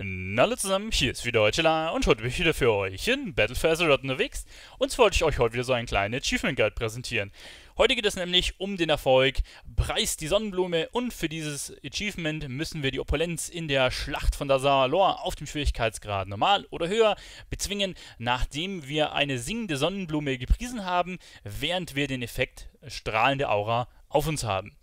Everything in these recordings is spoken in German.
Hallo zusammen, hier ist wieder Heuchela und heute bin ich wieder für euch in Battle for Azeroth unterwegs und zwar wollte ich euch heute wieder so einen kleinen Achievement Guide präsentieren. Heute geht es nämlich um den Erfolg Preis die Sonnenblume und für dieses Achievement müssen wir die Opulenz in der Schlacht von Dazar-Lor auf dem Schwierigkeitsgrad normal oder höher bezwingen, nachdem wir eine singende Sonnenblume gepriesen haben, während wir den Effekt strahlende Aura auf uns haben.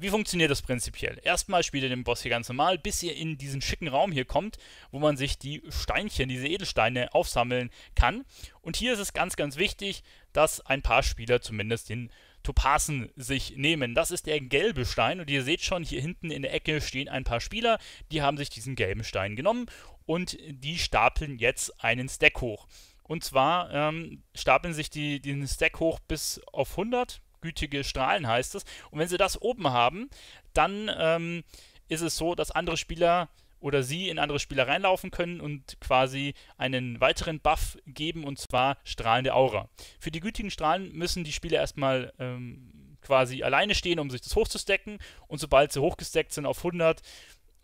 Wie funktioniert das prinzipiell? Erstmal spielt ihr den Boss hier ganz normal, bis ihr in diesen schicken Raum hier kommt, wo man sich die Steinchen, diese Edelsteine aufsammeln kann. Und hier ist es ganz, ganz wichtig, dass ein paar Spieler zumindest den Topazen sich nehmen. Das ist der gelbe Stein und ihr seht schon, hier hinten in der Ecke stehen ein paar Spieler, die haben sich diesen gelben Stein genommen und die stapeln jetzt einen Stack hoch. Und zwar ähm, stapeln sich die, den Stack hoch bis auf 100, gütige Strahlen heißt es. Und wenn sie das oben haben, dann ähm, ist es so, dass andere Spieler oder sie in andere Spieler reinlaufen können und quasi einen weiteren Buff geben, und zwar strahlende Aura. Für die gütigen Strahlen müssen die Spieler erstmal ähm, quasi alleine stehen, um sich das hochzustecken. Und sobald sie hochgesteckt sind auf 100,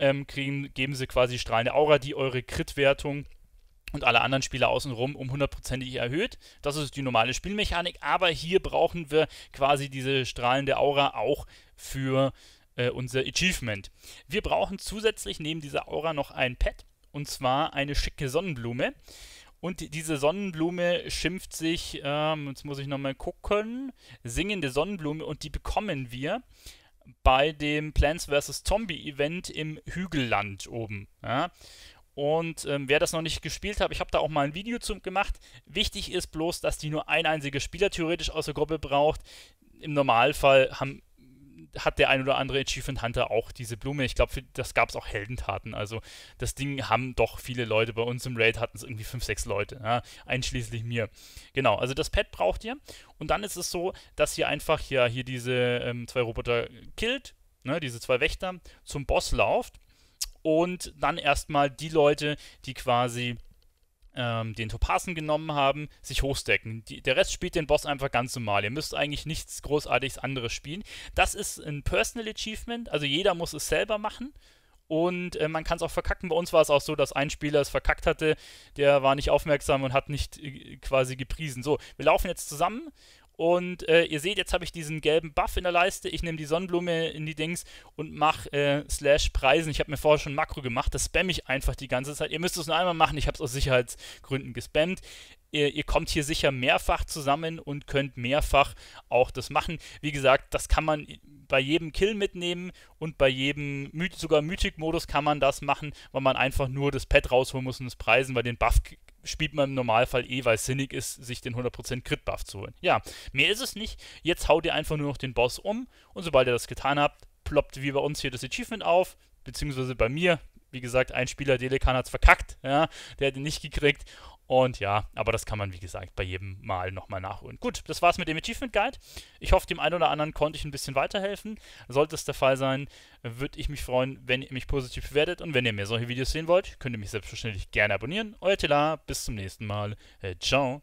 ähm, kriegen, geben sie quasi strahlende Aura, die eure Crit-Wertung und alle anderen Spieler außenrum um hundertprozentig erhöht. Das ist die normale Spielmechanik, aber hier brauchen wir quasi diese strahlende Aura auch für äh, unser Achievement. Wir brauchen zusätzlich neben dieser Aura noch ein Pad und zwar eine schicke Sonnenblume. Und diese Sonnenblume schimpft sich, ähm, jetzt muss ich nochmal gucken, singende Sonnenblume und die bekommen wir bei dem Plants vs. Zombie Event im Hügelland oben. Ja. Und ähm, wer das noch nicht gespielt hat, ich habe da auch mal ein Video zu gemacht. Wichtig ist bloß, dass die nur ein einziger Spieler theoretisch aus der Gruppe braucht. Im Normalfall haben, hat der ein oder andere Achievement Hunter auch diese Blume. Ich glaube, das gab es auch Heldentaten. Also das Ding haben doch viele Leute. Bei uns im Raid hatten es irgendwie 5, 6 Leute, ja, einschließlich mir. Genau, also das Pad braucht ihr. Und dann ist es so, dass ihr einfach ja hier diese ähm, zwei Roboter killt, ne, diese zwei Wächter, zum Boss lauft und dann erstmal die Leute, die quasi ähm, den Topasen genommen haben, sich hochstecken. Die, der Rest spielt den Boss einfach ganz normal. Ihr müsst eigentlich nichts großartiges anderes spielen. Das ist ein Personal Achievement, also jeder muss es selber machen. Und äh, man kann es auch verkacken. Bei uns war es auch so, dass ein Spieler es verkackt hatte, der war nicht aufmerksam und hat nicht äh, quasi gepriesen. So, wir laufen jetzt zusammen und äh, ihr seht, jetzt habe ich diesen gelben Buff in der Leiste. Ich nehme die Sonnenblume in die Dings und mache äh, Slash Preisen. Ich habe mir vorher schon Makro gemacht. Das spamme ich einfach die ganze Zeit. Ihr müsst es nur einmal machen. Ich habe es aus Sicherheitsgründen gespammt. Ihr, ihr, kommt hier sicher mehrfach zusammen und könnt mehrfach auch das machen. Wie gesagt, das kann man bei jedem Kill mitnehmen und bei jedem, sogar Mythic-Modus kann man das machen, weil man einfach nur das Pad rausholen muss und es preisen, weil den Buff spielt man im Normalfall eh, weil es sinnig ist, sich den 100% Crit-Buff zu holen. Ja, mehr ist es nicht. Jetzt haut ihr einfach nur noch den Boss um und sobald ihr das getan habt, ploppt wie bei uns hier das Achievement auf, beziehungsweise bei mir. Wie gesagt, ein Spieler, Delekan, hat es verkackt, ja, der hat ihn nicht gekriegt und ja, aber das kann man, wie gesagt, bei jedem Mal nochmal nachholen. Gut, das war's mit dem Achievement Guide. Ich hoffe, dem einen oder anderen konnte ich ein bisschen weiterhelfen. Sollte es der Fall sein, würde ich mich freuen, wenn ihr mich positiv bewertet. Und wenn ihr mehr solche Videos sehen wollt, könnt ihr mich selbstverständlich gerne abonnieren. Euer Tela, bis zum nächsten Mal. Äh, ciao.